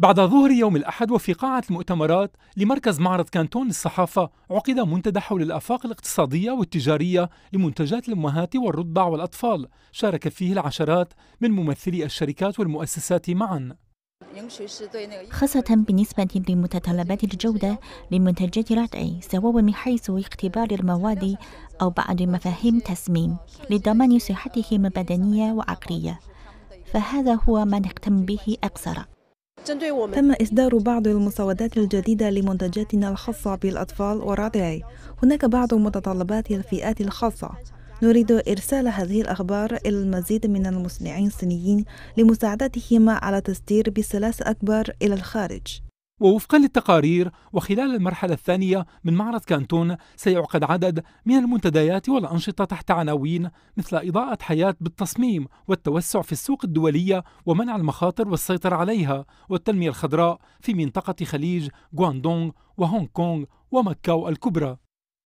بعد ظهر يوم الأحد وفي قاعة المؤتمرات لمركز معرض كانتون للصحافة عقد منتدى حول الآفاق الاقتصادية والتجارية لمنتجات الأمهات والرضع والأطفال شارك فيه العشرات من ممثلي الشركات والمؤسسات معاً خاصة بالنسبة لمتطلبات الجودة لمنتجات الرضع سواء من حيث اختبار المواد أو بعض مفاهيم تصميم لضمان صحتهم البدنية وعقلية فهذا هو ما نهتم به أكثر تم إصدار بعض المسودات الجديدة لمنتجاتنا الخاصة بالأطفال والرضيع هناك بعض متطلبات الفئات الخاصة نريد إرسال هذه الأخبار إلى المزيد من المصنعين الصينيين لمساعدتهم على تصدير بسلاسة أكبر إلى الخارج ووفقا للتقارير وخلال المرحلة الثانية من معرض كانتون سيعقد عدد من المنتديات والأنشطة تحت عناوين مثل إضاءة حياة بالتصميم والتوسع في السوق الدولية ومنع المخاطر والسيطرة عليها والتنمية الخضراء في منطقة خليج غواندونغ وهونغ كونغ وماكاو الكبرى